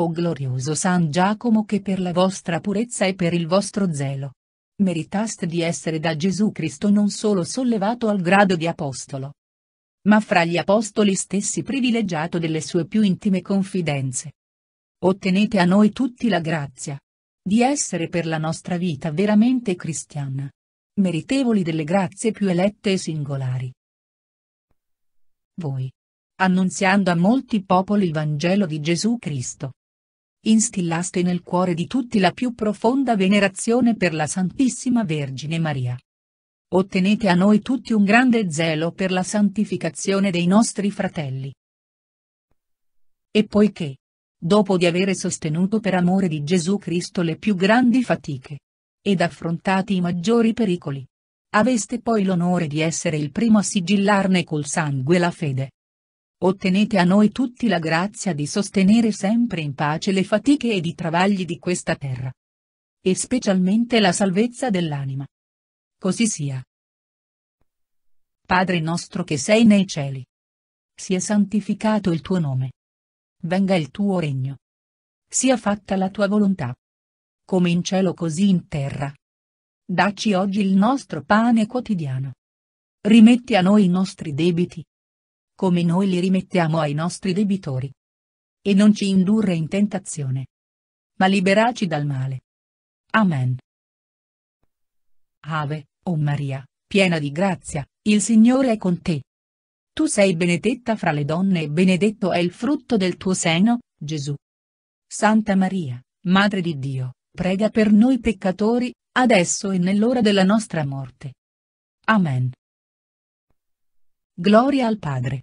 O glorioso San Giacomo che per la vostra purezza e per il vostro zelo. Meritaste di essere da Gesù Cristo non solo sollevato al grado di apostolo, ma fra gli apostoli stessi privilegiato delle sue più intime confidenze. Ottenete a noi tutti la grazia di essere per la nostra vita veramente cristiana, meritevoli delle grazie più elette e singolari. Voi, annunziando a molti popoli il Vangelo di Gesù Cristo, instillaste nel cuore di tutti la più profonda venerazione per la Santissima Vergine Maria. Ottenete a noi tutti un grande zelo per la santificazione dei nostri fratelli. E poiché, dopo di avere sostenuto per amore di Gesù Cristo le più grandi fatiche, ed affrontati i maggiori pericoli, aveste poi l'onore di essere il primo a sigillarne col sangue la fede Ottenete a noi tutti la grazia di sostenere sempre in pace le fatiche ed i travagli di questa terra. E specialmente la salvezza dell'anima. Così sia. Padre nostro che sei nei cieli. Sia santificato il tuo nome. Venga il tuo regno. Sia fatta la tua volontà. Come in cielo così in terra. Dacci oggi il nostro pane quotidiano. Rimetti a noi i nostri debiti come noi li rimettiamo ai nostri debitori. E non ci indurre in tentazione. Ma liberaci dal male. Amen. Ave, o Maria, piena di grazia, il Signore è con te. Tu sei benedetta fra le donne e benedetto è il frutto del tuo seno, Gesù. Santa Maria, Madre di Dio, prega per noi peccatori, adesso e nell'ora della nostra morte. Amen. Gloria al Padre,